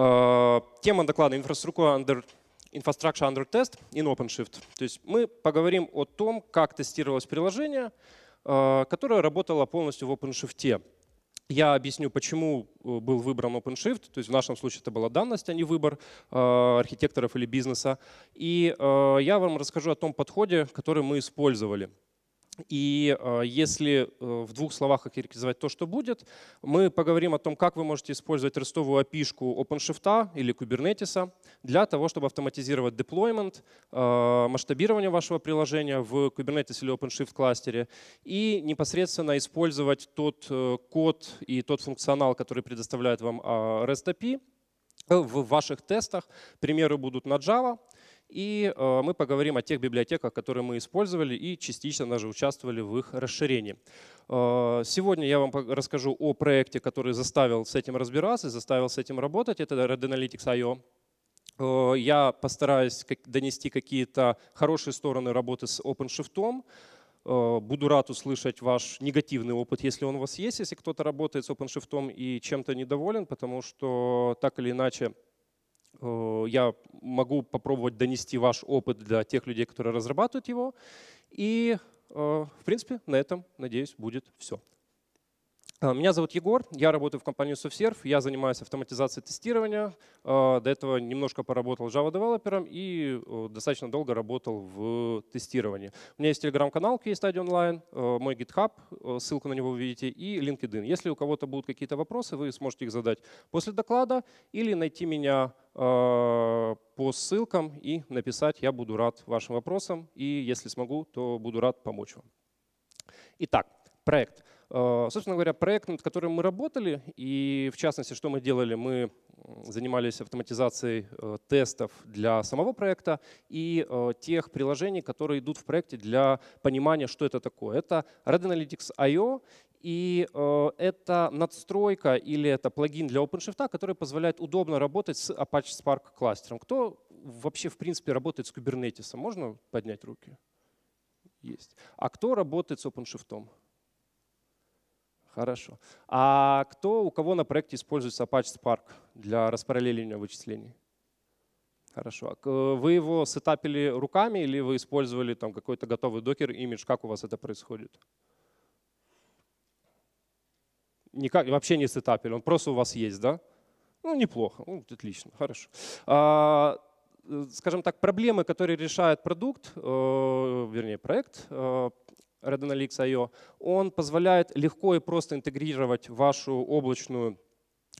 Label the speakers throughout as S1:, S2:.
S1: Э, тема доклада «Инфраструктура under, Infrastructure under Test in OpenShift». То есть мы поговорим о том, как тестировалось приложение, э, которое работало полностью в OpenShift. Я объясню, почему э, был выбран OpenShift. То есть в нашем случае это была данность, а не выбор архитекторов или бизнеса. И я вам расскажу о том подходе, который мы использовали. И э, если э, в двух словах охарактеризовать то, что будет, мы поговорим о том, как вы можете использовать ростовую API OpenShift или Kubernetes для того, чтобы автоматизировать деплоймент, э, масштабирование вашего приложения в Kubernetes или OpenShift кластере и непосредственно использовать тот код и тот функционал, который предоставляет вам а, REST API в ваших тестах. Примеры будут на Java — и э, мы поговорим о тех библиотеках, которые мы использовали и частично даже участвовали в их расширении. Э, сегодня я вам расскажу о проекте, который заставил с этим разбираться, заставил с этим работать. Это Red Analytics.io. Э, я постараюсь донести какие-то хорошие стороны работы с OpenShift. Буду рад услышать ваш негативный опыт, если он у вас есть, если кто-то работает с OpenShift и чем-то недоволен, потому что так или иначе Э, я могу попробовать донести ваш опыт для тех людей, которые разрабатывают его. И, э, в принципе, на этом, надеюсь, будет все. А, меня зовут Егор, я работаю в компании SoftServe, я занимаюсь автоматизацией тестирования. А, до этого немножко поработал Java девелопером и достаточно долго работал в тестировании. У меня есть телеграм-канал KStudy Online, а, мой GitHub, ссылку на него вы видите, и LinkedIn. Если у кого-то будут какие-то вопросы, вы сможете их задать после доклада или найти меня по ссылкам и написать. Я буду рад вашим вопросам и если смогу, то буду рад помочь вам. Итак, проект. Э, собственно говоря, проект, над которым мы работали, и в частности, что мы делали, мы занимались автоматизацией э, тестов для самого проекта и э, тех приложений, которые идут в проекте для понимания, что это такое. Это Red Analytics IO и это надстройка или это плагин для OpenShift, который позволяет удобно работать с Apache Spark кластером. Кто вообще, в принципе, работает с Kubernetes? Можно поднять руки? Есть. А кто работает с OpenShift? Хорошо. А кто, у кого на проекте используется Apache Spark для распараллеливания вычислений? Хорошо. А, э, вы его сетапили руками или вы использовали там какой-то готовый докер имидж? Как у вас это происходит? Никак, вообще не сетапили, он просто у вас есть, да? Ну, неплохо, ну, отлично, хорошо. А, э, скажем так, проблемы, которые решает продукт, э, вернее проект, э, RedNLX.io, он позволяет легко и просто интегрировать вашу облачную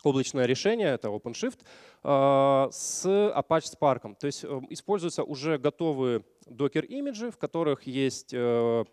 S1: облачное решение, это OpenShift, а, с Apache Spark. То есть э, используются уже готовые докер-имиджи, в которых есть э,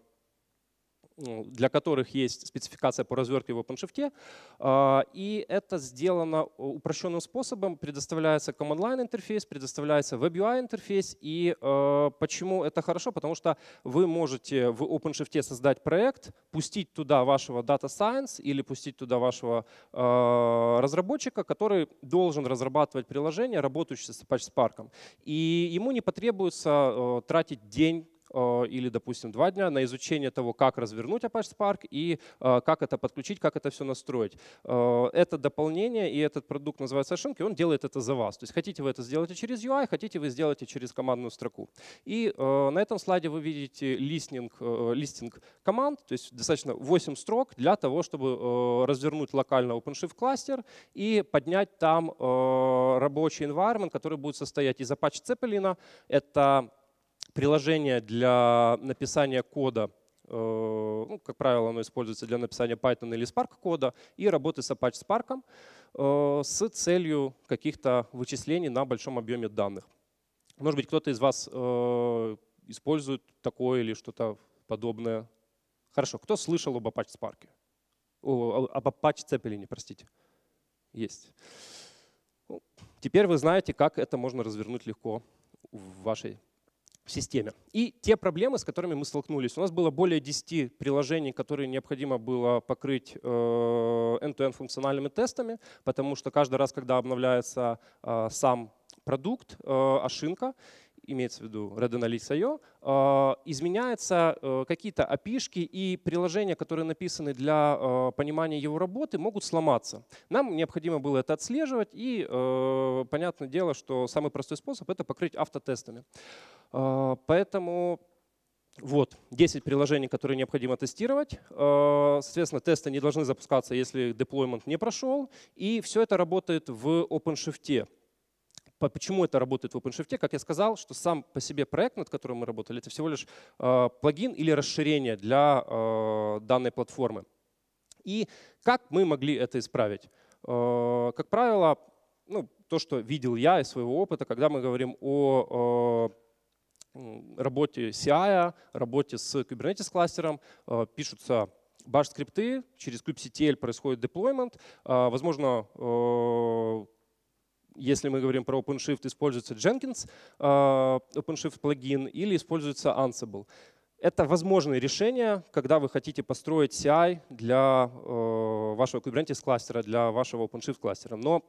S1: ну, для которых есть спецификация по развертке в OpenShift. А, и это сделано э, упрощенным способом. Предоставляется Command Line интерфейс, предоставляется Web UI интерфейс. И э, почему это хорошо? Потому что вы можете в OpenShift создать проект, пустить туда вашего Data Science или пустить туда вашего э, разработчика, который должен разрабатывать приложение, работающее с Apache Spark. И ему не потребуется тратить день Э, или, допустим, два дня на изучение того, как развернуть Apache Spark и э, как это подключить, как это все настроить. Э, это дополнение и этот продукт называется Шинки, он делает это за вас. То есть хотите вы это сделаете через UI, хотите вы сделаете через командную строку. И на этом слайде вы видите листинг, листинг команд, то есть достаточно 8 строк для того, чтобы развернуть локально OpenShift кластер и поднять там рабочий environment, который будет состоять из Apache Zeppelin, это приложение для написания кода, э, ну, как правило, оно используется для написания Python или Spark кода, и работы с Apache Spark э, с целью каких-то вычислений на большом объеме данных. Может быть, кто-то из вас э, использует такое или что-то подобное. Хорошо, кто слышал об Apache Spark? О, об Apache Zeppelin, простите. Есть. Ну, теперь вы знаете, как это можно развернуть легко в вашей в системе. И те проблемы, с которыми мы столкнулись. У нас было более 10 приложений, которые необходимо было покрыть э, end-to-end -end функциональными тестами, потому что каждый раз, когда обновляется э, сам продукт, э, Ашинка, имеется в виду Redanalys.io, э, изменяются э, какие-то опишки и приложения, которые написаны для э, понимания его работы, могут сломаться. Нам необходимо было это отслеживать, и понятное дело, что самый простой способ — это покрыть автотестами. Поэтому вот 10 приложений, которые необходимо тестировать. Соответственно, тесты не должны запускаться, если деплоймент не прошел. И все это работает в OpenShift. Почему это работает в OpenShift? Как я сказал, что сам по себе проект, над которым мы работали, это всего лишь э, плагин или расширение для э, данной платформы. И как мы могли это исправить? Э, как правило, ну, то, что видел я из своего опыта, когда мы говорим о работе CI, работе с Kubernetes-кластером, пишутся bash-скрипты, через kubectl происходит деплоймент, возможно, если мы говорим про OpenShift, используется Jenkins а, OpenShift плагин или используется Ansible. Это возможные решения, когда вы хотите построить CI для э, вашего Kubernetes кластера, для вашего OpenShift кластера. Но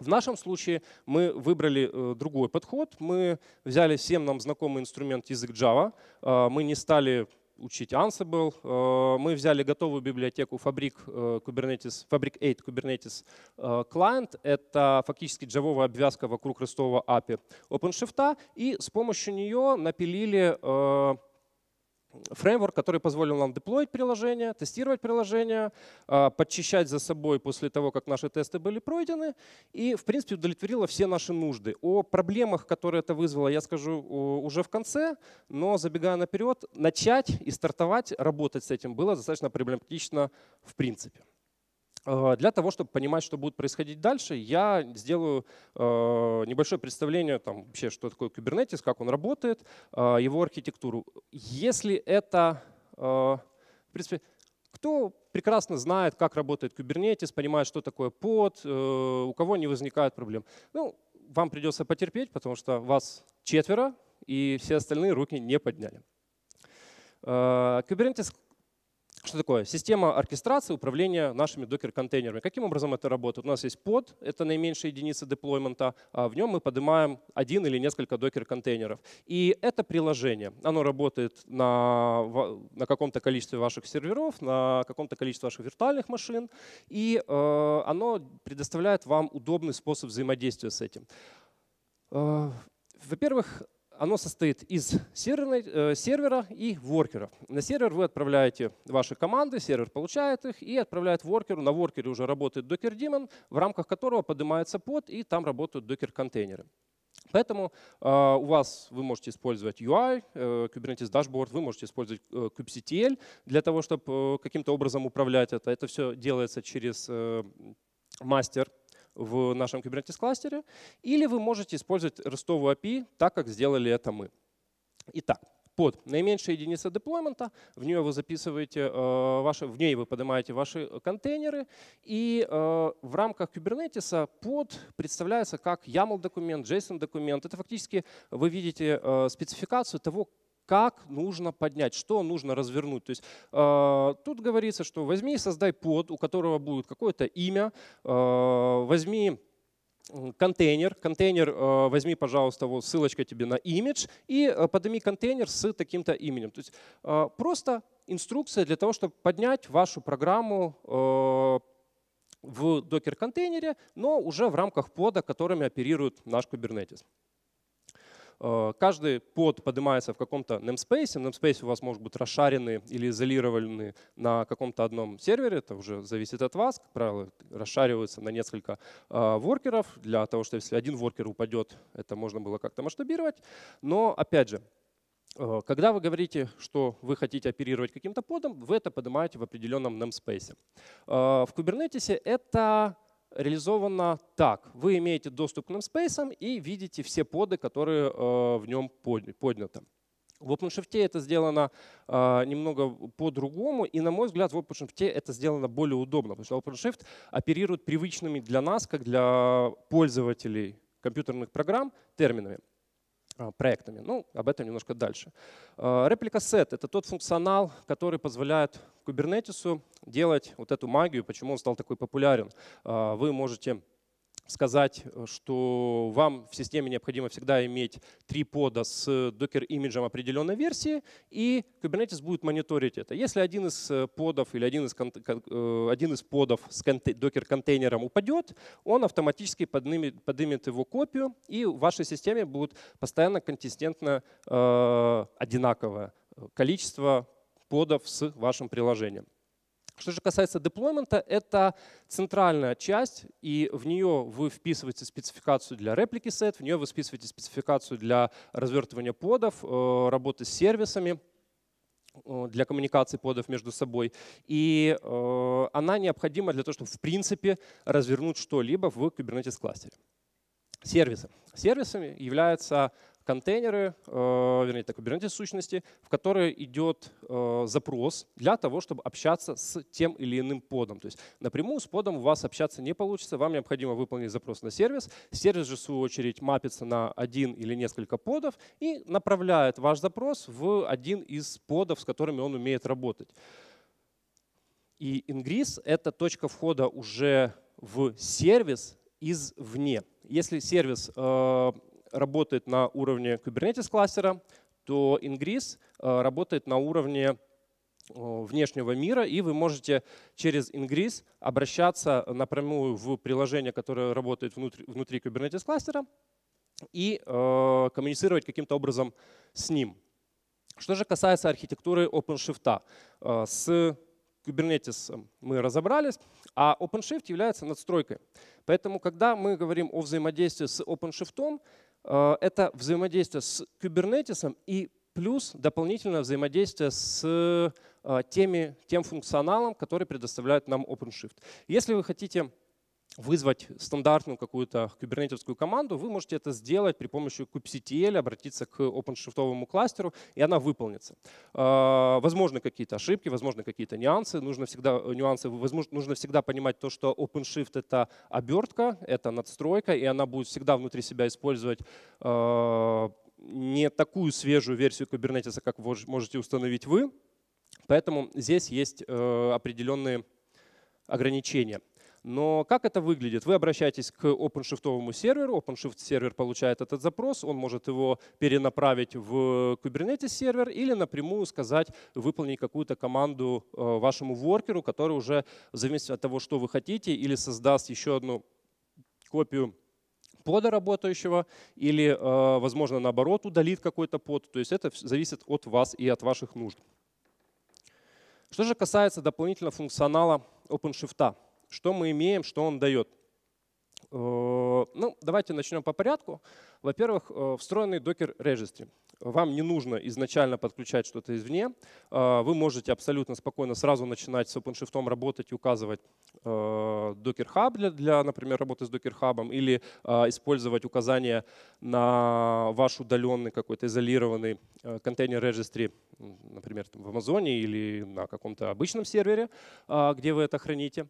S1: в нашем случае мы выбрали э, другой подход. Мы взяли всем нам знакомый инструмент язык Java. Э, мы не стали учить Ansible. Э, мы взяли готовую библиотеку Fabric э, Kubernetes, Fabric 8 Kubernetes э, Client. Это фактически джавовая обвязка вокруг ростового API OpenShift. И с помощью нее напилили фреймворк, который позволил нам деплоить приложение, тестировать приложение, а, подчищать за собой после того, как наши тесты были пройдены, и, в принципе, удовлетворило все наши нужды. О проблемах, которые это вызвало, я скажу уже в конце, но забегая наперед, начать и стартовать работать с этим было достаточно проблематично в принципе. Э, для того, чтобы понимать, что будет происходить дальше, я сделаю э, небольшое представление, там, вообще, что такое Kubernetes, как он работает, э, его архитектуру. Если это, в принципе, кто прекрасно знает, как работает Kubernetes, понимает, что такое под, у кого не возникает проблем. Ну, вам придется потерпеть, потому что вас четверо, и все остальные руки не подняли. Kubernetes что такое? Система оркестрации управления нашими докер-контейнерами. Каким образом это работает? У нас есть под, это наименьшая единица деплоймента, а в нем мы поднимаем один или несколько докер-контейнеров. И это приложение. Оно работает на, на каком-то количестве ваших серверов, на каком-то количестве ваших виртуальных машин, и э, оно предоставляет вам удобный способ взаимодействия с этим. Э, во-первых, оно состоит из серверной, э, сервера и воркеров. На сервер вы отправляете ваши команды, сервер получает их и отправляет воркеру. На воркере уже работает Docker Daemon, в рамках которого поднимается под, и там работают Docker-контейнеры. Поэтому э, у вас вы можете использовать UI, э, Kubernetes Dashboard, вы можете использовать э, kubectl для того, чтобы э, каким-то образом управлять это. Это все делается через э, мастер в нашем Kubernetes-кластере, или вы можете использовать ростовую API, так как сделали это мы. Итак, под наименьшая единица деплоймента, в нее вы записываете э, ваши, в ней вы поднимаете ваши контейнеры, и э, в рамках Kubernetes под представляется как YAML документ, JSON документ. Это фактически вы видите э, спецификацию того, как нужно поднять, что нужно развернуть. То есть э, тут говорится, что возьми и создай под, у которого будет какое-то имя, э, возьми контейнер, контейнер э, возьми, пожалуйста, вот ссылочка тебе на имидж и э, подними контейнер с таким-то именем. То есть э, просто инструкция для того, чтобы поднять вашу программу в докер-контейнере, но уже в рамках пода, которыми оперирует наш Kubernetes. Э, каждый под поднимается в каком-то namespace. Namespace у вас может быть расшарены или изолированный на каком-то одном сервере. Это уже зависит от вас. Как правило, расшариваются на несколько э, воркеров для того, чтобы если один воркер упадет, это можно было как-то масштабировать. Но опять же, э, когда вы говорите, что вы хотите оперировать каким-то подом, вы это поднимаете в определенном namespace. В Kubernetes это реализовано так. Вы имеете доступ к namespace и видите все поды, которые э, в нем подняты. В OpenShift это сделано э, немного по-другому, и, на мой взгляд, в OpenShift это сделано более удобно, потому что OpenShift оперирует привычными для нас, как для пользователей компьютерных программ, терминами. А, проектами. Ну, об этом немножко дальше. А, реплика сет это тот функционал, который позволяет Кубернетису делать вот эту магию, почему он стал такой популярен. А, вы можете сказать, э, что вам в системе необходимо всегда иметь три пода с Docker имиджем определенной версии, и Kubernetes будет мониторить это. Если один из э, подов или один из, э, один из подов с Docker контейнером упадет, он автоматически поднимет, поднимет его копию, и в вашей системе будет постоянно консистентно э, одинаковое количество подов с вашим приложением. Что же касается деплоймента, это центральная часть, и в нее вы вписываете спецификацию для реплики сет, в нее вы вписываете спецификацию для развертывания подов, э, работы с сервисами э, для коммуникации подов между собой. И э, она необходима для того, чтобы в принципе развернуть что-либо в Kubernetes кластере. Сервисы. Сервисами являются контейнеры, э, вернее, так, Kubernetes сущности, в которые идет э, запрос для того, чтобы общаться с тем или иным подом. То есть напрямую с подом у вас общаться не получится, вам необходимо выполнить запрос на сервис. Сервис же, в свою очередь, мапится на один или несколько подов и направляет ваш запрос в один из подов, с которыми он умеет работать. И ingress это точка входа уже в сервис извне. Если сервис э, работает на уровне Kubernetes кластера, то ingress э, работает на уровне э, внешнего мира, и вы можете через ingress обращаться напрямую в приложение, которое работает внутри, внутри Kubernetes кластера, и э, коммуницировать каким-то образом с ним. Что же касается архитектуры OpenShift, э, с Kubernetes мы разобрались, а OpenShift является надстройкой. Поэтому, когда мы говорим о взаимодействии с OpenShift, Э, это взаимодействие с кубернетисом и плюс дополнительное взаимодействие с э, теми, тем функционалом, который предоставляет нам OpenShift. Если вы хотите вызвать стандартную какую-то кубернетевскую команду, вы можете это сделать при помощи kubectl, обратиться к OpenShift кластеру, и она выполнится. А, возможно, какие-то ошибки, возможно, какие-то нюансы. Нужно всегда, нюансы, возможно, нужно всегда понимать то, что OpenShift — это обертка, это надстройка, и она будет всегда внутри себя использовать а, не такую свежую версию Kubernetes, как можете установить вы. Поэтому здесь есть э, определенные ограничения. Но как это выглядит? Вы обращаетесь к OpenShift серверу, OpenShift сервер получает этот запрос, он может его перенаправить в Kubernetes сервер или напрямую сказать, выполнить какую-то команду э, вашему воркеру, который уже в зависимости от того, что вы хотите, или создаст еще одну копию пода работающего или, э, возможно, наоборот, удалит какой-то под. То есть это зависит от вас и от ваших нужд. Что же касается дополнительного функционала OpenShift что мы имеем, что он дает. Э, ну, давайте начнем по порядку. Во-первых, э, встроенный Docker Registry. Вам не нужно изначально подключать что-то извне. Э, вы можете абсолютно спокойно сразу начинать с OpenShift работать и указывать Docker Hub для, для, например, работы с Docker Hub или использовать указания на ваш удаленный какой-то изолированный контейнер Registry, например, в Амазоне или на каком-то обычном сервере, где вы это храните.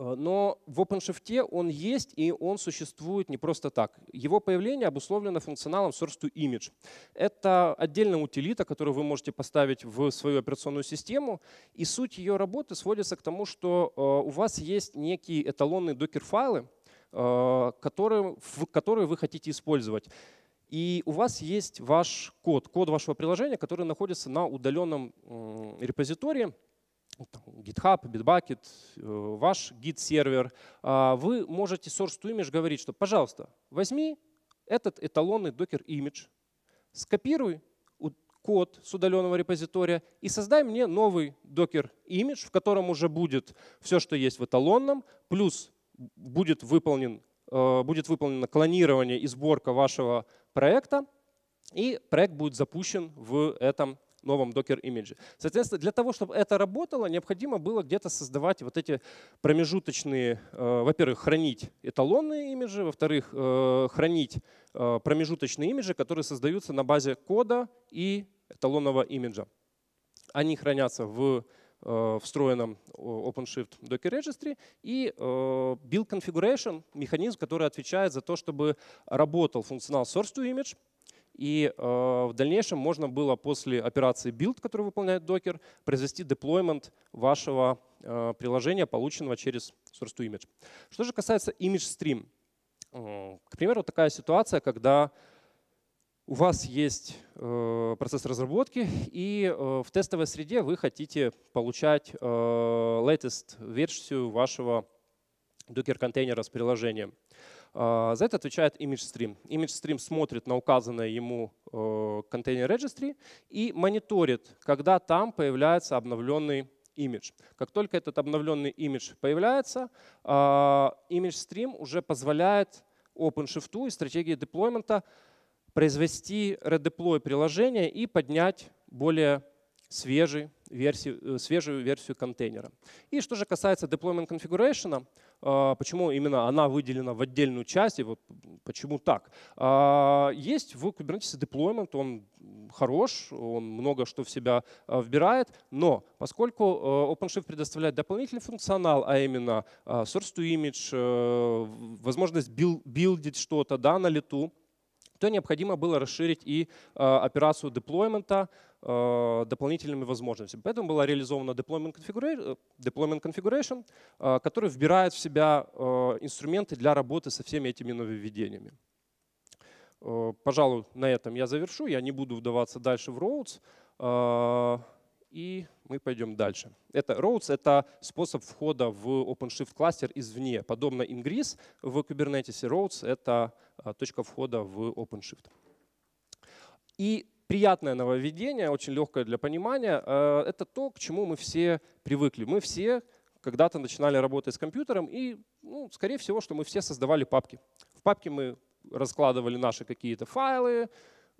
S1: Э, но в OpenShift он есть, и он существует не просто так. Его появление обусловлено функционалом Source to Image. Это отдельная утилита, которую вы можете поставить в свою операционную систему. И суть ее работы сводится к тому, что э, у вас есть некие эталонные докер-файлы, э, которые, которые вы хотите использовать. И у вас есть ваш код, код вашего приложения, который находится на удаленном репозитории, ну, там, GitHub, Bitbucket, э, ваш Git-сервер, а, вы можете source to image говорить, что, пожалуйста, возьми этот эталонный Docker image, скопируй код с удаленного репозитория и создай мне новый Docker image, в котором уже будет все, что есть в эталонном, плюс будет, выполнен, э, будет выполнено клонирование и сборка вашего проекта, и проект будет запущен в этом новом Docker имидже. Соответственно, для того, чтобы это работало, необходимо было где-то создавать вот эти промежуточные, э, во-первых, хранить эталонные имиджи, во-вторых, э, хранить э, промежуточные имиджи, которые создаются на базе кода и эталонного имиджа. Они хранятся в встроенном OpenShift Docker Registry и Build Configuration, механизм, который отвечает за то, чтобы работал функционал Source to Image, и э, в дальнейшем можно было после операции build, которую выполняет Docker, произвести деплоймент вашего э, приложения, полученного через source-to-image. Что же касается image stream. Э, к примеру, такая ситуация, когда у вас есть э, процесс разработки, и э, в тестовой среде вы хотите получать э, latest версию вашего Docker контейнера с приложением. А, за это отвечает ImageStream. ImageStream смотрит на указанное ему контейнер э, registry и мониторит, когда там появляется обновленный имидж. Как только этот обновленный имидж появляется, а, ImageStream уже позволяет OpenShift и стратегии деплоймента произвести redeploy приложения и поднять более свежий версию, э, свежую версию контейнера. И что же касается deployment configuration, а, почему именно она выделена в отдельную часть и вот почему так. А, есть в Kubernetes deployment, он хорош, он много что в себя а, вбирает, но поскольку э, OpenShift предоставляет дополнительный функционал, а именно source to image, э, возможность билдить что-то да, на лету, то необходимо было расширить и операцию деплоймента, Э, дополнительными возможностями. Поэтому была реализована Deployment Configuration, э, deployment configuration э, который вбирает в себя инструменты для работы со всеми этими нововведениями. Пожалуй, на этом я завершу. Я не буду вдаваться дальше в Roads. И мы пойдем дальше. Это routes это способ входа в OpenShift кластер извне. Подобно ingress в Kubernetes, routes это точка входа в OpenShift. И приятное нововведение, очень легкое для понимания, э, это то, к чему мы все привыкли. Мы все когда-то начинали работать с компьютером, и, ну, скорее всего, что мы все создавали папки. В папке мы раскладывали наши какие-то файлы,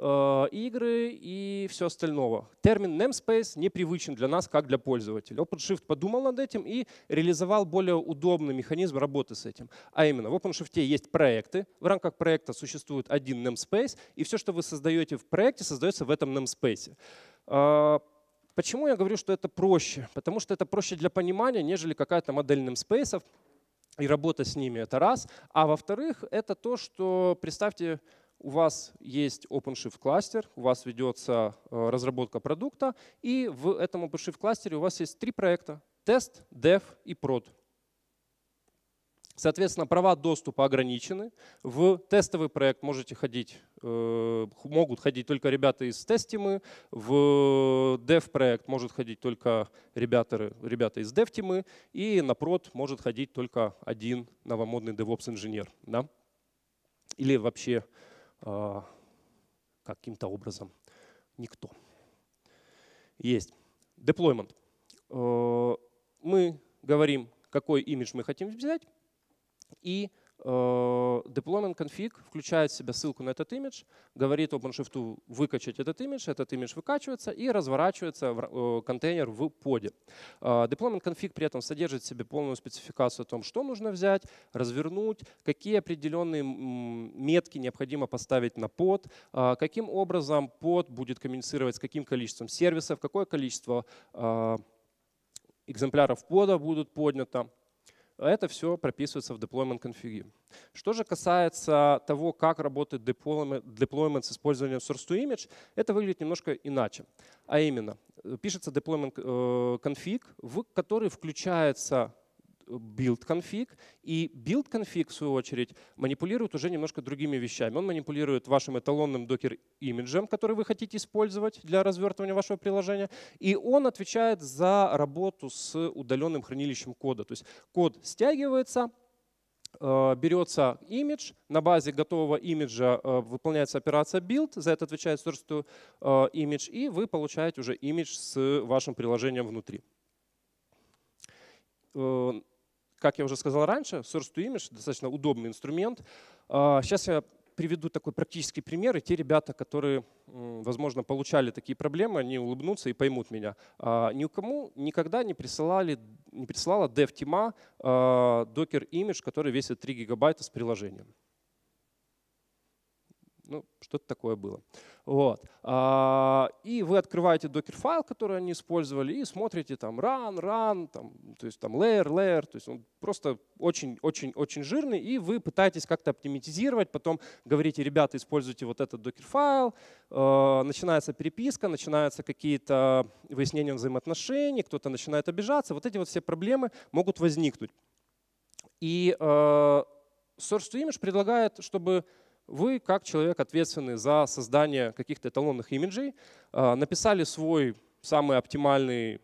S1: Э, игры и все остального. Термин namespace непривычен для нас, как для пользователя. OpenShift подумал над этим и реализовал более удобный механизм работы с этим. А именно, в OpenShift есть проекты. В рамках проекта существует один namespace, и все, что вы создаете в проекте, создается в этом namespace. Э, почему я говорю, что это проще? Потому что это проще для понимания, нежели какая-то модель namespace и работа с ними. Это раз. А во-вторых, это то, что, представьте, у вас есть OpenShift кластер, у вас ведется э, разработка продукта, и в этом OpenShift кластере у вас есть три проекта — тест, dev и prod. Соответственно, права доступа ограничены. В тестовый проект можете ходить, э, могут ходить только ребята из тестимы, в dev проект может ходить только ребята, ребята из dev тимы, и на прод может ходить только один новомодный DevOps инженер. Да? Или вообще а, каким-то образом никто. Есть. Деплоймент. А, мы говорим, какой имидж мы хотим взять, и Э, Deployment config включает в себя ссылку на этот имидж, говорит OpenShift выкачать этот имидж, этот имидж выкачивается и разворачивается в э, контейнер в поде. Э, Deployment config при этом содержит в себе полную спецификацию о том, что нужно взять, развернуть, какие определенные метки необходимо поставить на под, каким образом под будет коммуницировать с каким количеством сервисов, какое количество экземпляров пода будут поднято. Это все прописывается в deployment config. Что же касается того, как работает deployment с использованием source to image, это выглядит немножко иначе. А именно, э, пишется deployment э, config, в который включается build config, и build config, в свою очередь, манипулирует уже немножко другими вещами. Он манипулирует вашим эталонным докер имиджем, который вы хотите использовать для развертывания вашего приложения, и он отвечает за работу с удаленным хранилищем кода. То есть код стягивается, э, берется имидж, на базе готового имиджа э, выполняется операция build, за это отвечает source to image, и вы получаете уже имидж с вашим приложением внутри. Э, как я уже сказал раньше, Source to Image достаточно удобный инструмент. Сейчас а, я приведу такой практический пример, и те ребята, которые, возможно, получали такие проблемы, они улыбнутся и поймут меня. А, Никому никогда не, присылали, не присылала dev-тима а, Docker Image, который весит 3 гигабайта с приложением. Ну, что-то такое было. Вот. А, и вы открываете докер-файл, который они использовали, и смотрите там run, run, там, то есть там layer, layer. То есть он просто очень-очень-очень жирный, и вы пытаетесь как-то оптимизировать, потом говорите, ребята, используйте вот этот докер-файл. Э, начинается переписка, начинаются какие-то выяснения взаимоотношений, кто-то начинает обижаться. Вот эти вот все проблемы могут возникнуть. И э, Source to Image предлагает, чтобы вы, как человек, ответственный за создание каких-то эталонных имиджей, а, написали свой самый оптимальный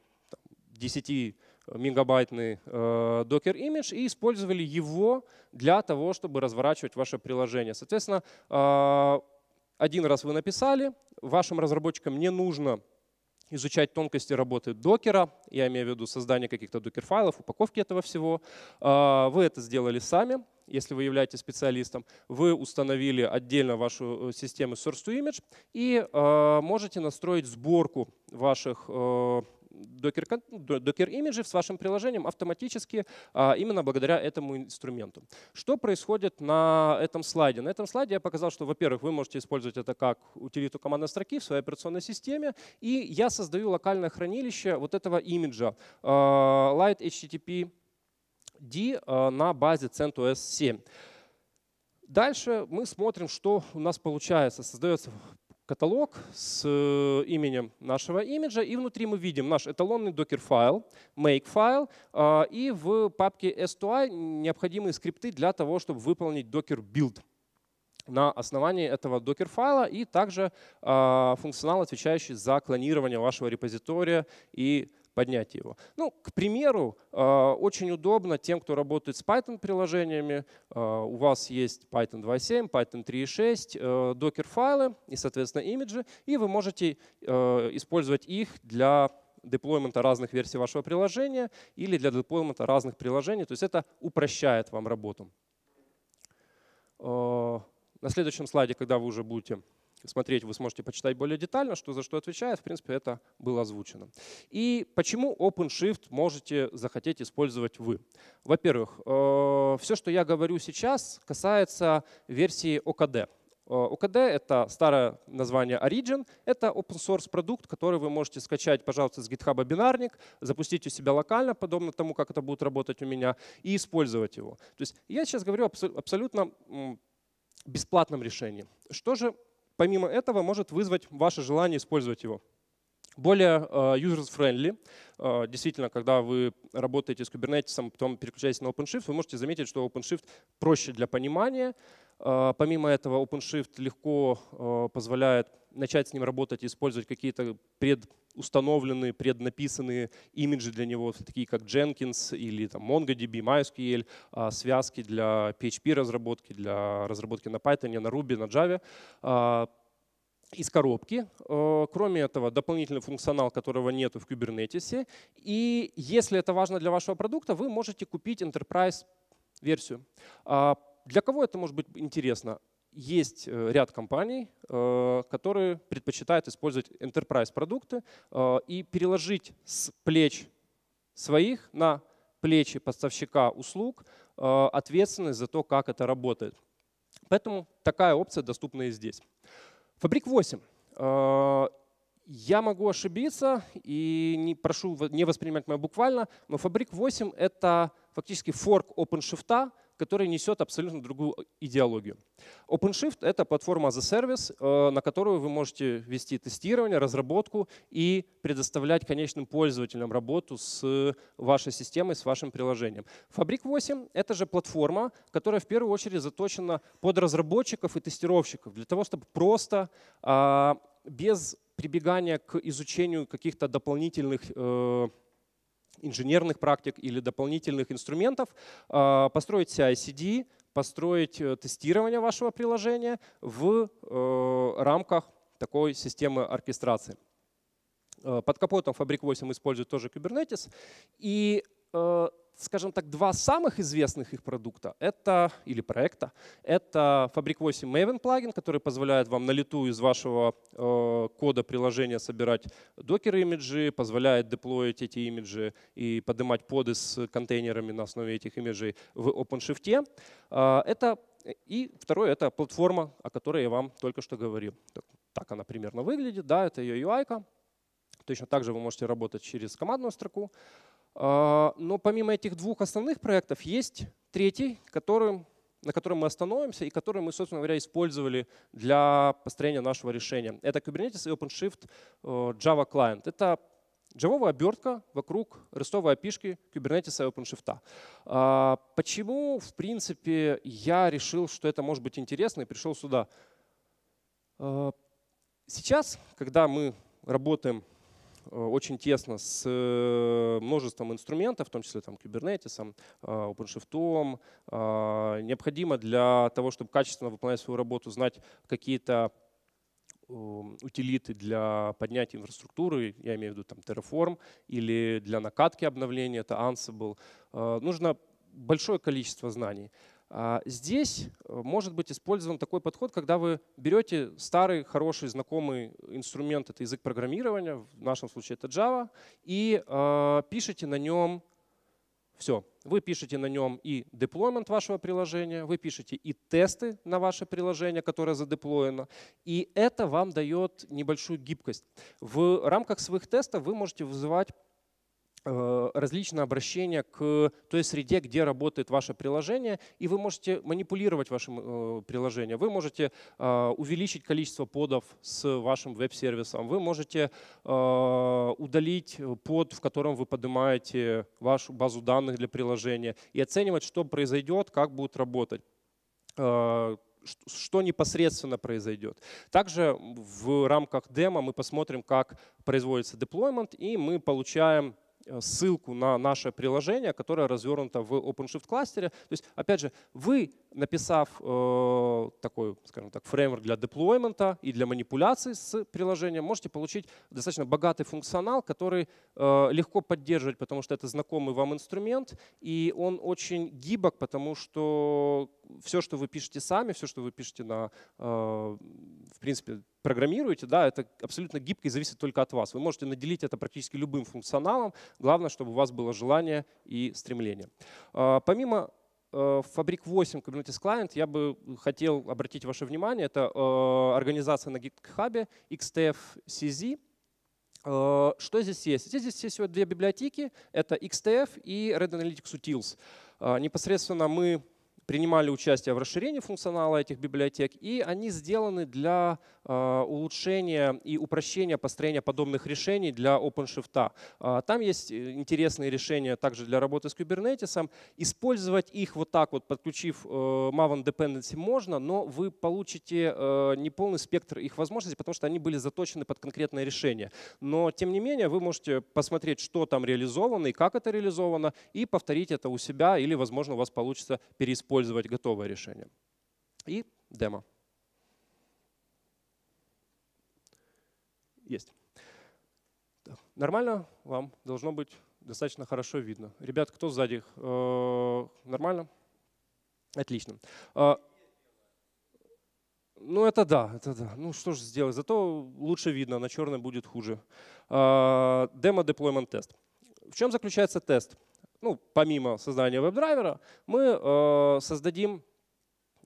S1: 10 мегабайтный docker э, имидж и использовали его для того, чтобы разворачивать ваше приложение. Соответственно, а, один раз вы написали, вашим разработчикам не нужно изучать тонкости работы докера, я имею в виду создание каких-то докер-файлов, упаковки этого всего. А, вы это сделали сами, если вы являетесь специалистом, вы установили отдельно вашу э, систему Source-to-Image и э, можете настроить сборку ваших Docker, Docker Images с вашим приложением автоматически а, именно благодаря этому инструменту. Что происходит на этом слайде? На этом слайде я показал, что, во-первых, вы можете использовать это как утилиту командной строки в своей операционной системе, и я создаю локальное хранилище вот этого имиджа э, Light HTTP D э, на базе CentOS 7. Дальше мы смотрим, что у нас получается. Создается каталог с э, именем нашего имиджа, и внутри мы видим наш эталонный докер-файл, make-файл, э, и в папке s STI необходимые скрипты для того, чтобы выполнить докер-билд на основании этого докер-файла и также функционал, отвечающий за клонирование вашего репозитория и поднять его. Ну, к примеру, а, очень удобно тем, кто работает с Python-приложениями. А, у вас есть Python 2.7, Python 3.6, докер-файлы э, и, соответственно, имиджи, и вы можете э, использовать их для деплоймента разных версий вашего приложения или для деплоймента разных приложений. То есть это упрощает вам работу. А, на следующем слайде, когда вы уже будете смотреть, вы сможете почитать более детально, что за что отвечает. В принципе, это было озвучено. И почему OpenShift можете захотеть использовать вы? Во-первых, э, все, что я говорю сейчас, касается версии OKD. Э, OKD — это старое название Origin. Это open-source продукт, который вы можете скачать, пожалуйста, с GitHub бинарник, запустить у себя локально, подобно тому, как это будет работать у меня, и использовать его. То есть я сейчас говорю абсолютно бесплатном решении. Что же помимо этого может вызвать ваше желание использовать его. Более э, user-friendly, э, действительно, когда вы работаете с Kubernetes, а потом переключаетесь на OpenShift, вы можете заметить, что OpenShift проще для понимания. Э, помимо этого, OpenShift легко позволяет начать с ним работать, использовать какие-то предустановленные, преднаписанные имиджи для него, такие как Jenkins или там, MongoDB, MySQL, а, связки для PHP-разработки, для разработки на Python, на Ruby, на Java а, из коробки. Э, кроме этого, дополнительный функционал, которого нет в Kubernetes. И если это важно для вашего продукта, вы можете купить Enterprise версию. А, для кого это может быть интересно? есть э, ряд компаний, э, которые предпочитают использовать enterprise продукты э, и переложить с плеч своих на плечи поставщика услуг ответственность за то, как это работает. Поэтому такая опция доступна и здесь. Фабрик 8. Я могу ошибиться и не прошу не воспринимать меня буквально, но Фабрик 8 — это фактически форк OpenShift, который несет абсолютно другую идеологию. OpenShift — это платформа за сервис, э, на которую вы можете вести тестирование, разработку и предоставлять конечным пользователям работу с вашей системой, с вашим приложением. Fabric 8 — это же платформа, которая в первую очередь заточена под разработчиков и тестировщиков, для того, чтобы просто а, без прибегания к изучению каких-то дополнительных э, инженерных практик или дополнительных инструментов, а, построить CI-CD, построить э, тестирование вашего приложения в э, рамках такой системы оркестрации. Э, под капотом Fabric 8 использует тоже Kubernetes. И скажем так, два самых известных их продукта это, или проекта. Это Fabric 8 Maven плагин, который позволяет вам на лету из вашего э, кода приложения собирать докер-имиджи, позволяет деплоить эти имиджи и поднимать поды с контейнерами на основе этих имиджей в OpenShift. Э, это, и второе — это платформа, о которой я вам только что говорил. Так, так она примерно выглядит. Да, это ее UI. -ка. Точно так же вы можете работать через командную строку. А, но помимо этих двух основных проектов есть третий, который на котором мы остановимся и который мы, собственно говоря, использовали для построения нашего решения. Это Kubernetes и OpenShift э, Java Client. Это Java обертка вокруг рестовой опишки Kubernetes и OpenShift. А, почему, в принципе, я решил, что это может быть интересно и пришел сюда? А, сейчас, когда мы работаем Э, очень тесно с э, множеством инструментов, в том числе там, Kubernetes, э, OpenShift. Необходимо для того, чтобы качественно выполнять свою работу, знать какие-то эм, утилиты для поднятия инфраструктуры, я имею в виду там Terraform, или для накатки обновления, это Ansible. Нужно большое количество знаний. А, здесь э, может быть использован такой подход, когда вы берете старый, хороший, знакомый инструмент, это язык программирования, в нашем случае это Java, и а, пишете на нем все. Вы пишете на нем и деплоймент вашего приложения, вы пишете и тесты на ваше приложение, которое задеплоено, и это вам дает небольшую гибкость. В рамках своих тестов вы можете вызывать Э, различные обращения к той среде, где работает ваше приложение, и вы можете манипулировать вашим э, приложением. Вы можете э, увеличить количество подов с вашим веб-сервисом. Вы можете удалить под, в котором вы поднимаете вашу базу данных для приложения, и оценивать, что произойдет, как будет работать что непосредственно произойдет. Также в рамках демо мы посмотрим, как производится деплоймент, и мы получаем Э, ссылку на наше приложение, которое развернуто в OpenShift кластере. То есть, опять же, вы, написав э, такой, скажем так, фреймворк для деплоймента и для манипуляций с приложением, можете получить достаточно богатый функционал, который э, легко поддерживать, потому что это знакомый вам инструмент, и он очень гибок, потому что все, что вы пишете сами, все, что вы пишете на, э, в принципе, программируете, да, это абсолютно гибко и зависит только от вас. Вы можете наделить это практически любым функционалом. Главное, чтобы у вас было желание и стремление. А, помимо Фабрик 8 Kubernetes Client я бы хотел обратить ваше внимание. Это э, организация на GitHub XTF CZ. Э, что здесь есть? Здесь, здесь есть всего две библиотеки. Это XTF и Red Analytics Utils. Э, непосредственно мы принимали участие в расширении функционала этих библиотек, и они сделаны для а, улучшения и упрощения построения подобных решений для OpenShift. А, там есть э, интересные решения также для работы с Kubernetes. Использовать их вот так вот, подключив э, Maven Dependency, можно, но вы получите э, не полный спектр их возможностей, потому что они были заточены под конкретное решение. Но, тем не менее, вы можете посмотреть, что там реализовано и как это реализовано, и повторить это у себя, или, возможно, у вас получится переиспользовать использовать готовое решение. И демо. Есть. Нормально вам должно быть достаточно хорошо видно. Ребят, кто сзади? Э, нормально? Отлично. А, ну это да, это да. Ну что же сделать, зато лучше видно, на черной будет хуже. А, Демо-деплоймент тест. В чем заключается тест? ну, помимо создания веб-драйвера, мы э, создадим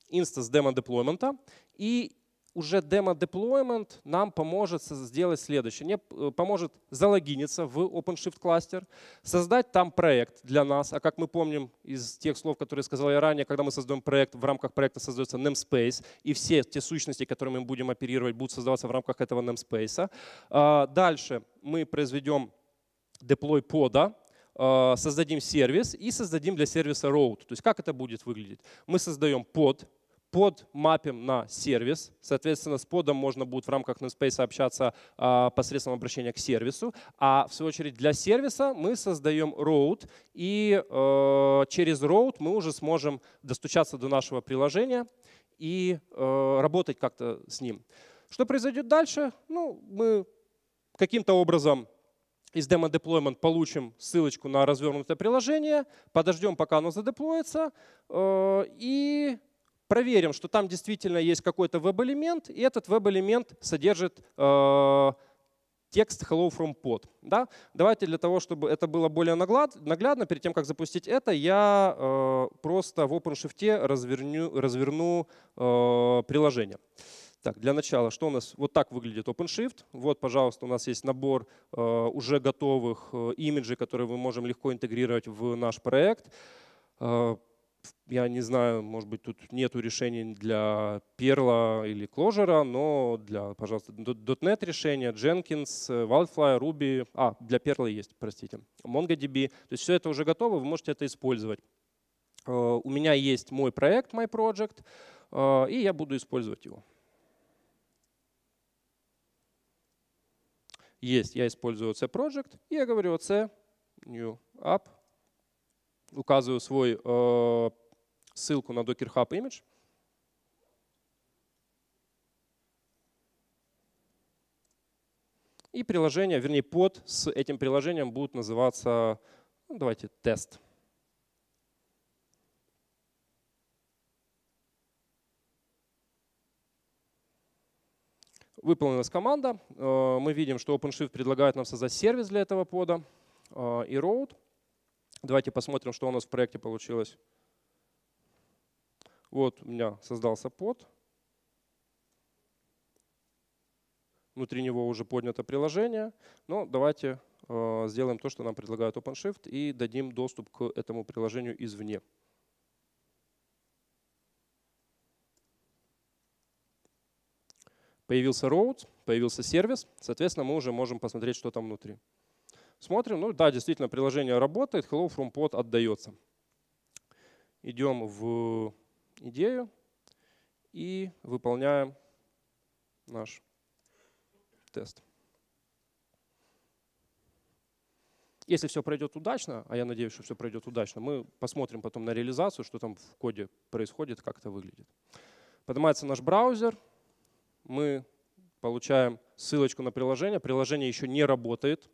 S1: инстанс демо-деплоймента, и уже демо-деплоймент нам поможет сделать следующее. Мне э, поможет залогиниться в OpenShift кластер, создать там проект для нас. А как мы помним из тех слов, которые сказал я ранее, когда мы создаем проект, в рамках проекта создается namespace, и все те сущности, которыми мы будем оперировать, будут создаваться в рамках этого namespace. А, дальше мы произведем деплой пода, а, создадим сервис и создадим для сервиса роут, То есть как это будет выглядеть? Мы создаем под, под мапим на сервис. Соответственно, с подом можно будет в рамках namespace общаться а, посредством обращения к сервису. А в свою очередь для сервиса мы создаем роут и а, через роут мы уже сможем достучаться до нашего приложения и работать как-то с ним. Что произойдет дальше? Ну, мы каким-то образом из демо Deployment получим ссылочку на развернутое приложение, подождем, пока оно задеплоится, э, и проверим, что там действительно есть какой-то веб-элемент, и этот веб-элемент содержит э, текст hello from pod. Да? Давайте для того, чтобы это было более наглядно, перед тем, как запустить это, я э, просто в OpenShift разверну, разверну э, приложение. Так, для начала, что у нас? Вот так выглядит OpenShift. Вот, пожалуйста, у нас есть набор э, уже готовых э, имиджей, которые мы можем легко интегрировать в наш проект. Э, я не знаю, может быть, тут нету решений для Perl или Clojure, но для, пожалуйста, .NET решения, Jenkins, Wildfly, Ruby. А, для Perl есть, простите. MongoDB. То есть все это уже готово, вы можете это использовать. У меня есть мой проект, my project, и я буду использовать его. есть. Я использую OC Project, и я говорю OC New App, указываю свой э, ссылку на Docker Hub Image, И приложение, вернее, под с этим приложением будут называться, ну, давайте, тест. Выполнилась команда. Э, мы видим, что OpenShift предлагает нам создать сервис для этого пода э, и Роут. Давайте посмотрим, что у нас в проекте получилось. Вот у меня создался под. Внутри него уже поднято приложение. Но давайте э, сделаем то, что нам предлагает OpenShift и дадим доступ к этому приложению извне. Появился роут, появился сервис, соответственно, мы уже можем посмотреть, что там внутри. Смотрим, ну да, действительно, приложение работает, Hello from Pod отдается. Идем в идею и выполняем наш тест. Если все пройдет удачно, а я надеюсь, что все пройдет удачно, мы посмотрим потом на реализацию, что там в коде происходит, как это выглядит. Поднимается наш браузер, мы получаем ссылочку на приложение. Приложение еще не работает.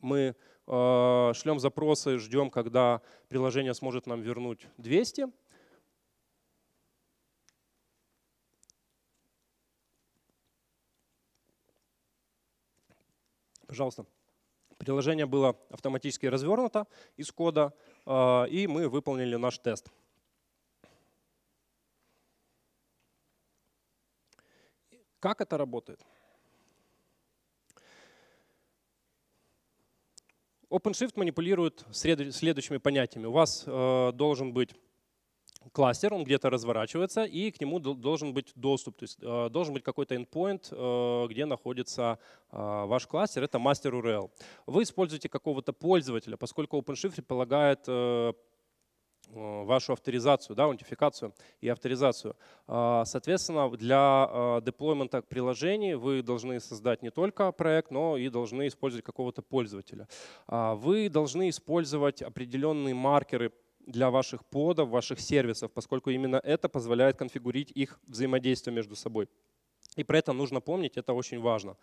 S1: Мы э, шлем запросы, ждем, когда приложение сможет нам вернуть 200. Пожалуйста. Приложение было автоматически развернуто из кода, э, и мы выполнили наш тест. Как это работает? OpenShift манипулирует следующими понятиями. У вас э, должен быть кластер, он где-то разворачивается, и к нему должен быть доступ, то есть э, должен быть какой-то endpoint, э, где находится ваш кластер, это мастер URL. Вы используете какого-то пользователя, поскольку OpenShift предполагает Э, вашу авторизацию, да, аутентификацию и авторизацию. А, соответственно, для а, деплоймента приложений вы должны создать не только проект, но и должны использовать какого-то пользователя. А, вы должны использовать определенные маркеры для ваших подов, ваших сервисов, поскольку именно это позволяет конфигурить их взаимодействие между собой. И про это нужно помнить, это очень важно.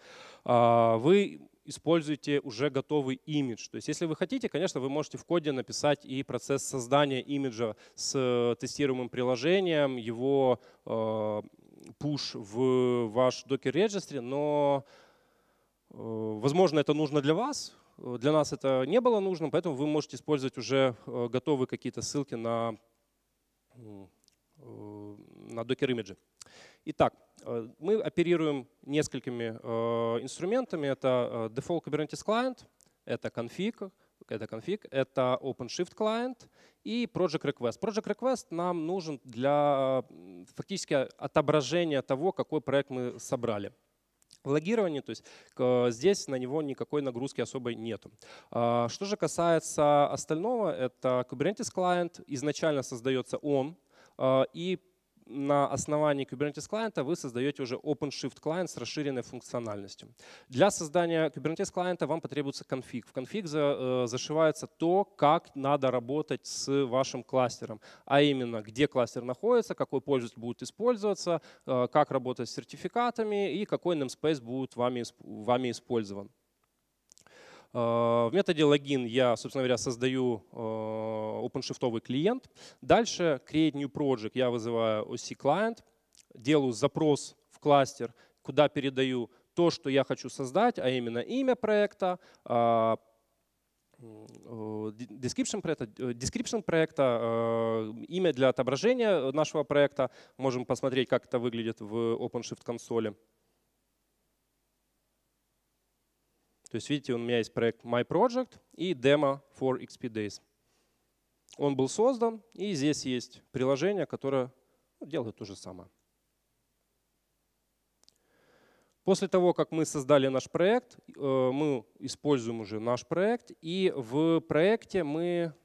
S1: Вы используйте уже готовый имидж. То есть если вы хотите, конечно, вы можете в коде написать и процесс создания имиджа с э, тестируемым приложением, его э, пуш в ваш Docker Registry, но, э, возможно, это нужно для вас, для нас это не было нужно, поэтому вы можете использовать уже готовые какие-то ссылки на, на Docker имиджи. Итак, Э, мы оперируем несколькими э, инструментами. Это э, Default Kubernetes Client, это Config, это config, это OpenShift Client и Project Request. Project Request нам нужен для фактически отображения того, какой проект мы собрали. Логирование, то есть здесь на него никакой нагрузки особой нету. Что же касается остального, это Kubernetes Client. Изначально создается он, и на основании Kubernetes клиента вы создаете уже OpenShift клиент с расширенной функциональностью. Для создания Kubernetes клиента вам потребуется конфиг. В конфиг э, зашивается то, как надо работать с вашим кластером, а именно где кластер находится, какой пользователь будет использоваться, э, как работать с сертификатами и какой namespace будет вами использован. Э, в методе логин я, собственно говоря, создаю э, OpenShift клиент. Дальше create new project я вызываю OC client, делаю запрос в кластер, куда передаю то, что я хочу создать, а именно имя проекта, э, description проекта, description проекта, имя для отображения нашего проекта. Можем посмотреть, как это выглядит в OpenShift консоли. То есть, видите, у меня есть проект My Project и демо for XP Days. Он был создан, и здесь есть приложение, которое ну, делает то же самое. После того, как мы создали наш проект, э, мы используем уже наш проект, и в проекте мы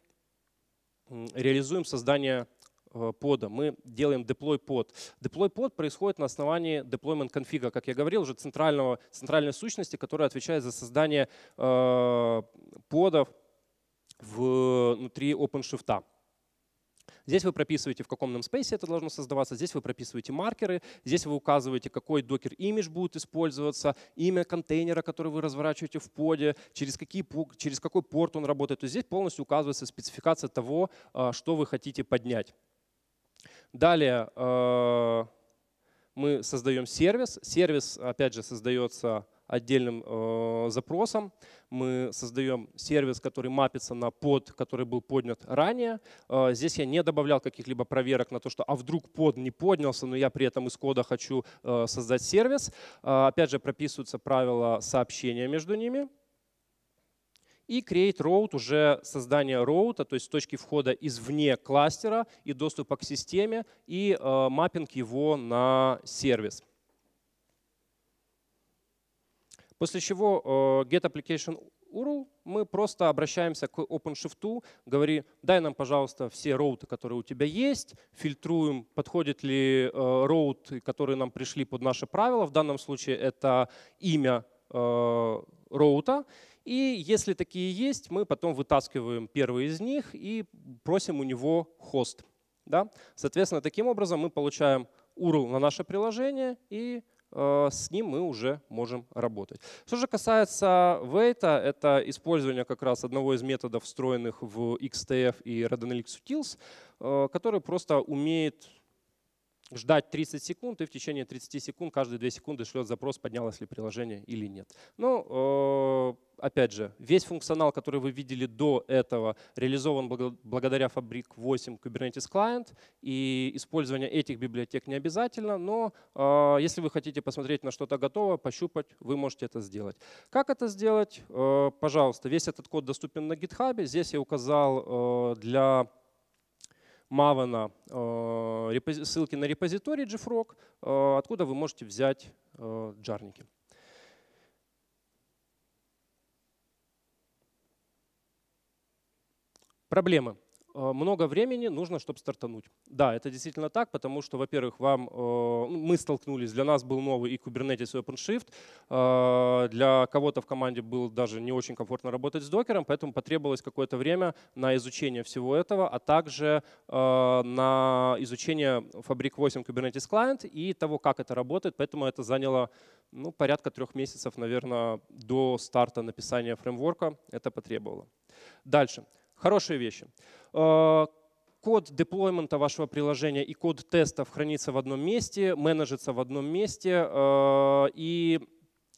S1: реализуем создание Э, пода. Мы делаем deploy под. Deploy под происходит на основании deployment конфига, как я говорил, уже центрального, центральной сущности, которая отвечает за создание э, подов внутри OpenShift. Здесь вы прописываете, в каком namespace это должно создаваться, здесь вы прописываете маркеры, здесь вы указываете, какой Docker имидж будет использоваться, имя контейнера, который вы разворачиваете в поде, через, какие, через какой порт он работает. То есть здесь полностью указывается спецификация того, э, что вы хотите поднять. Далее э, мы создаем сервис. Сервис, опять же, создается отдельным э, запросом. Мы создаем сервис, который мапится на под, который был поднят ранее. Э, здесь я не добавлял каких-либо проверок на то, что а вдруг под не поднялся, но я при этом из кода хочу э, создать сервис. Э, опять же, прописываются правила сообщения между ними. И create route уже создание роута, то есть точки входа извне кластера и доступа к системе и э, маппинг его на сервис. После чего э, get application URL мы просто обращаемся к OpenShift, говорим, дай нам, пожалуйста, все роуты, которые у тебя есть, фильтруем, подходит ли э, роут, которые нам пришли под наши правила. В данном случае это имя э, роута. И если такие есть, мы потом вытаскиваем первый из них и просим у него хост. Да? Соответственно, таким образом мы получаем URL на наше приложение и э, с ним мы уже можем работать. Что же касается вейта, это использование как раз одного из методов, встроенных в XTF и Radonelix Utils, э, который просто умеет ждать 30 секунд, и в течение 30 секунд каждые 2 секунды шлет запрос, поднялось ли приложение или нет. Но, ну, э, опять же, весь функционал, который вы видели до этого, реализован благодаря Fabric 8 Kubernetes Client, и использование этих библиотек не обязательно, но э, если вы хотите посмотреть на что-то готово пощупать, вы можете это сделать. Как это сделать? Э, пожалуйста, весь этот код доступен на GitHub. Здесь я указал для Мавана э, ссылки на репозиторий JFrog, э, откуда вы можете взять э, джарники. Проблемы. Э, много времени нужно, чтобы стартануть. Да, это действительно так, потому что, во-первых, вам, э, ну, мы столкнулись, для нас был новый и Kubernetes, и OpenShift. Э, для кого-то в команде было даже не очень комфортно работать с докером, поэтому потребовалось какое-то время на изучение всего этого, а также на изучение Fabric 8 Kubernetes Client и того, как это работает. Поэтому это заняло ну, порядка трех месяцев, наверное, до старта написания фреймворка это потребовало. Дальше. Хорошие вещи. Э, код деплоймента вашего приложения и код тестов хранится в одном месте, менеджится в одном месте, э, и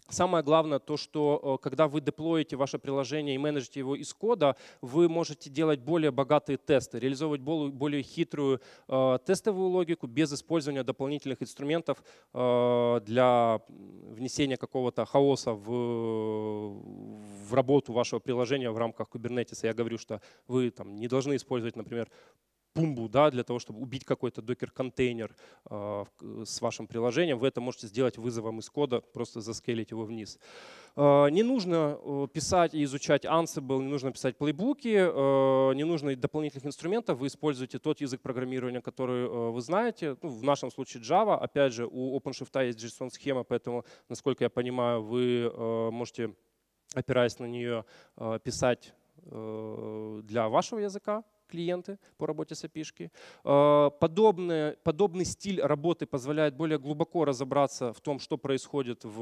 S1: Самое главное то, что э, когда вы деплоите ваше приложение и менеджите его из кода, вы можете делать более богатые тесты, реализовывать более хитрую э, тестовую логику без использования дополнительных инструментов э, для внесения какого-то хаоса в, в работу вашего приложения в рамках Kubernetes. Я говорю, что вы там, не должны использовать, например, Пумбу, да, для того, чтобы убить какой-то докер-контейнер э, с вашим приложением. Вы это можете сделать вызовом из кода, просто заскейлить его вниз. А, не нужно э, писать и изучать Ansible, не нужно писать плейбуки, а, не нужно дополнительных инструментов. Вы используете тот язык программирования, который э, вы знаете. Ну, в нашем случае Java. Опять же, у OpenShift есть JSON-схема, поэтому, насколько я понимаю, вы э, можете, опираясь на нее, писать для вашего языка, клиенты по работе с API. А, подобное, подобный стиль работы позволяет более глубоко разобраться в том, что происходит в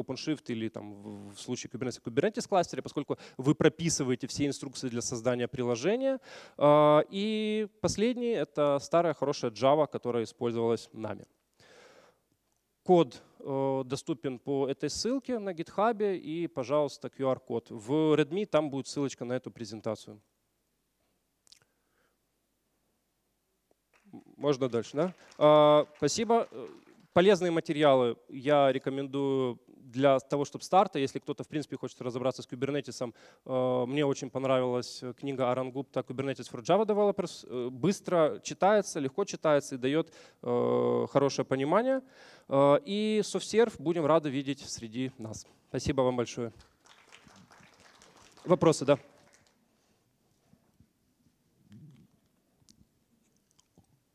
S1: OpenShift или там, в случае Kubernetes, Kubernetes кластере, поскольку вы прописываете все инструкции для создания приложения. А, и последний — это старая хорошая Java, которая использовалась нами. Код э, доступен по этой ссылке на GitHub и, пожалуйста, QR-код. В Redmi там будет ссылочка на эту презентацию. Можно дальше, да? А, спасибо. Полезные материалы я рекомендую для того, чтобы старта, если кто-то, в принципе, хочет разобраться с кубернетисом, э, мне очень понравилась книга Арангупта «Kubernetes for Java Developers». Э, быстро читается, легко читается и дает э, хорошее понимание. И SoftServe будем рады видеть среди нас. Спасибо вам большое. Вопросы, да?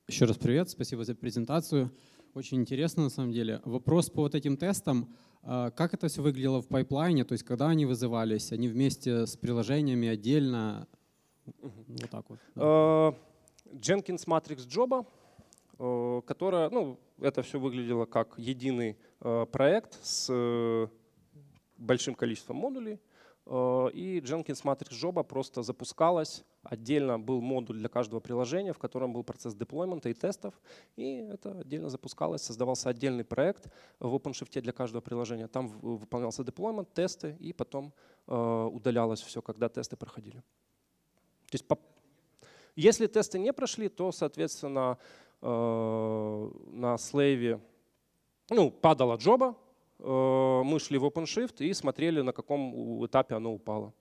S1: Еще раз привет, спасибо за презентацию. Очень интересно на самом деле. Вопрос по вот этим тестам. А, как это все выглядело в пайплайне? То есть когда они вызывались? Они вместе с приложениями отдельно? Вот так вот. А, Jenkins Matrix Job, а, которая, ну, это все выглядело как единый проект с э, большим количеством модулей. И Jenkins Matrix Job просто запускалась Отдельно был модуль для каждого приложения, в котором был процесс деплоймента и тестов. И это отдельно запускалось. Создавался отдельный проект в OpenShift для каждого приложения. Там выполнялся деплоймент, тесты, и потом э, удалялось все, когда тесты проходили. То есть, если тесты не прошли, то, соответственно, э, на слейве ну, падала джоба, э, мы шли в OpenShift и смотрели, на каком этапе оно упало.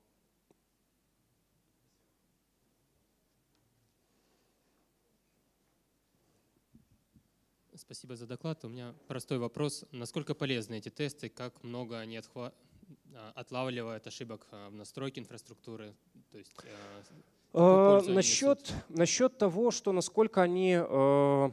S1: Спасибо за доклад. У меня простой вопрос. Насколько полезны эти тесты? Как много они отхва... А, отлавливают ошибок а, в настройке инфраструктуры? То есть, э, а, насчет, насчет того, что насколько они э,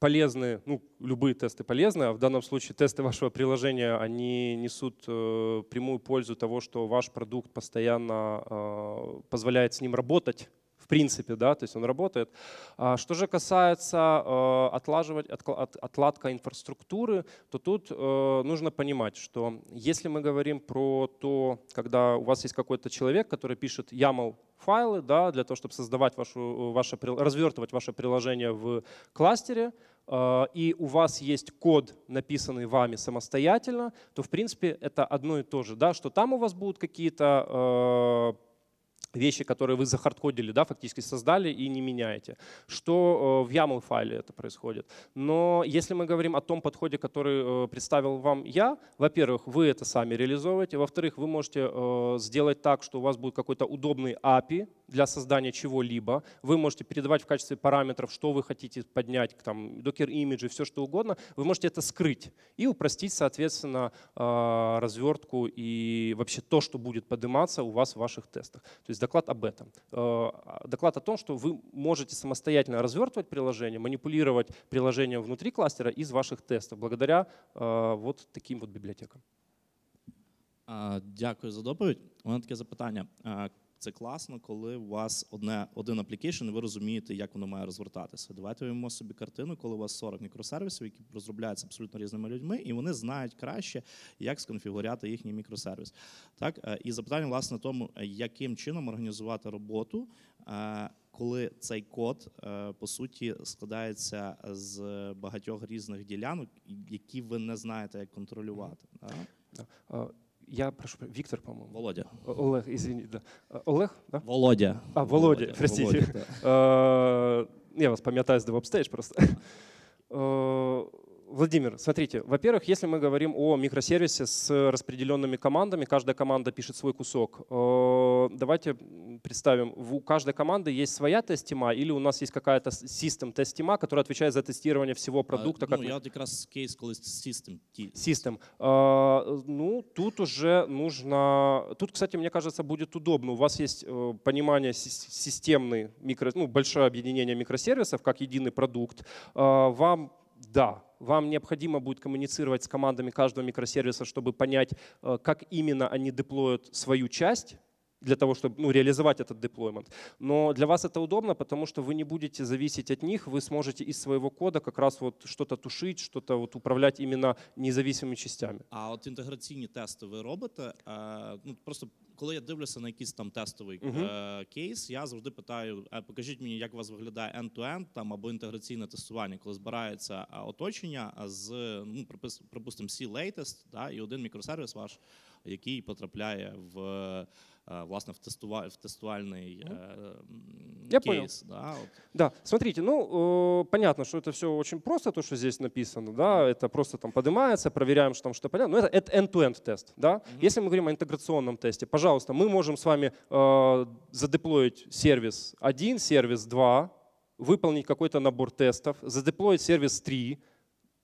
S1: полезны, ну, любые тесты полезны, а в данном случае тесты вашего приложения, они несут э, прямую пользу того, что ваш продукт постоянно позволяет с ним работать, в принципе, да, то есть он работает. А что же касается э, отлаживать, отладка инфраструктуры, то тут э, нужно понимать, что если мы говорим про то, когда у вас есть какой-то человек, который пишет YAML файлы, да, для того, чтобы создавать вашу, ваше, развертывать ваше приложение в кластере, э, и у вас есть код, написанный вами самостоятельно, то в принципе это одно и то же, да, что там у вас будут какие-то вещи, которые вы захардкодили, да, фактически создали и не меняете. Что э, в YAML файле это происходит. Но если мы говорим о том подходе, который э, представил вам я, во-первых, вы это сами реализовываете, во-вторых, вы можете э, сделать так, что у вас будет какой-то удобный API, для создания чего-либо. Вы можете передавать в качестве параметров, что вы хотите поднять, там, докер-имиджи, все что угодно. Вы можете это скрыть и упростить, соответственно, э, развертку и вообще то, что будет подниматься у вас в ваших тестах. То есть доклад об этом. Э, а, доклад о том, что вы можете самостоятельно развертывать приложение, манипулировать приложением внутри кластера из ваших
S2: тестов, благодаря э, вот таким вот библиотекам. А, дякую за доповідь. У мене таке запитання. А, Це класно, коли у вас одне, один аплікейшн, і ви розумієте, як воно має розвертатися. Давайте уявимо собі картину, коли у вас 40 мікросервісів, які розробляються абсолютно різними людьми, і вони знають краще, як сконфігуряти їхній мікросервіс. Так е, і запитання, власне, тому е, яким чином організувати роботу, е, коли цей код по суті складається з багатьох різних ділянок, які ви не знаєте, як контролювати. Так? Я прошу, Віктор, по моєму Володя. Олег, извини, да. Олег, да? Володя. А, Володя, Володя простите. Володя,
S1: да. Э, я вас пам'ятаю з DevOps Stage просто. Э, Владимир, смотрите, во-первых, если мы говорим о микросервисе с распределенными командами, каждая команда пишет свой кусок. Э, давайте представим, у каждой команды есть своя тестима или у нас есть какая-то систем тестима, которая отвечает за тестирование всего а, продукта? А, как ну, мы... я как раз
S2: кейс, коли систем.
S1: Систем. Ну, тут уже нужно... Тут, кстати, мне кажется, будет удобно. У вас есть э, понимание системный микро... ну, большое объединение микросервисов как единый продукт. А, вам да, вам необходимо будет коммуницировать с командами каждого микросервиса, чтобы понять, э, как именно они деплоят свою часть, для того, чтобы ну, реализовать этот деплоймент. Но для вас это удобно, потому что вы не будете зависеть от них, вы сможете из своего кода как раз вот что-то тушить, что-то вот управлять именно независимыми частями.
S2: А от інтеграційні тести ви робите? А, ну, просто Коли я дивлюся на якийсь там тестовий uh -huh. Е, кейс, я завжди питаю: «Е, покажіть мені, як у вас виглядає end-to-end там або інтеграційне тестування, коли збирається е, оточення з ну припис, припустимо, C-Latest, да, і один мікросервіс ваш, який потрапляє в. Э, власне в тестува в тестувальний э, Я кейс. Да, вот.
S1: да, смотрите, ну э, понятно, что это все очень просто, то, что здесь написано, да, это просто там поднимается, проверяем, что там что понятно, но это, это end-to-end тест, да. Угу. Если мы говорим о интеграционном тесте, пожалуйста, мы можем с вами э, задеплоить сервис 1, сервис 2, выполнить какой-то набор тестов, задеплоить сервис 3,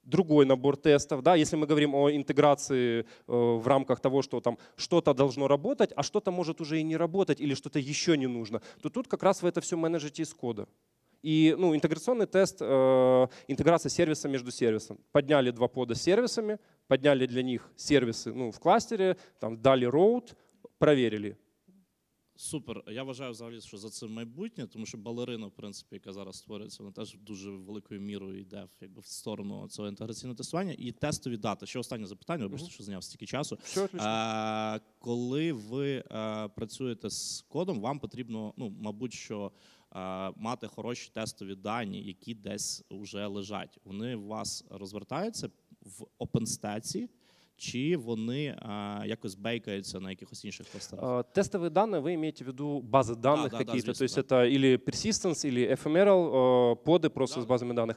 S1: другой набор тестов. Да? Если мы говорим о интеграции э, в рамках того, что там что-то должно работать, а что-то может уже и не работать или что-то еще не нужно, то тут как раз вы это все менеджете из кода. И ну, интеграционный тест, э, интеграция сервиса между сервисом. Подняли два пода с сервисами, подняли для них сервисы ну, в кластере, там, дали роут, проверили.
S2: Супер. Я вважаю взагалі, що за це майбутнє, тому що балерина, в принципі, яка зараз створюється, вона теж дуже великою мірою йде якби, в сторону цього інтеграційного тестування. І тестові дати. Ще останнє запитання, вибачте, угу. що зняв стільки часу. Все, а, коли ви а, е, працюєте з кодом, вам потрібно, ну, мабуть, що. Е, мати хороші тестові дані, які десь вже лежать. Вони у вас розвертаються в OpenStack, чи вони а, якось бейкаються на якихось інших кластерах?
S1: Тестовые данные, вы имеете в виду базы данных да, то да, то есть да. это тобто, или persistence, или ephemeral, поди просто да. с базами данных.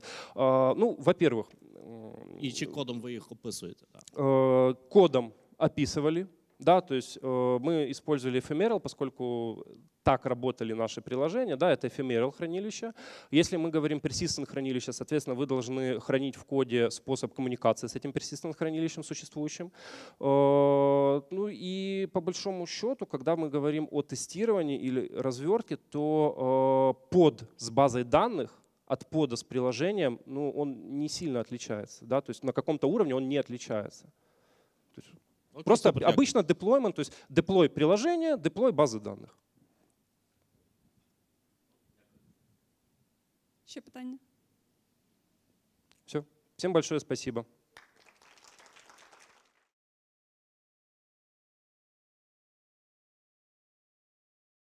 S1: Ну, во-первых…
S2: И чи кодом вы их описываете?
S1: Да? Кодом описывали, Да, то есть э, мы использовали Ephemeral, поскольку так работали наши приложения. Да, это Ephemeral хранилище. Если мы говорим persistent хранилище, соответственно, вы должны хранить в коде способ коммуникации с этим persistent хранилищем существующим. Э, ну и по большому счету, когда мы говорим о тестировании или развертке, то э, под с базой данных от пода с приложением, ну, он не сильно отличается. Да? То есть на каком-то уровне он не отличается. Окей, Просто супер, обычно deployment, то есть деплой приложения, деплой базы данных. Ще питання? Все. Всем большое спасибо.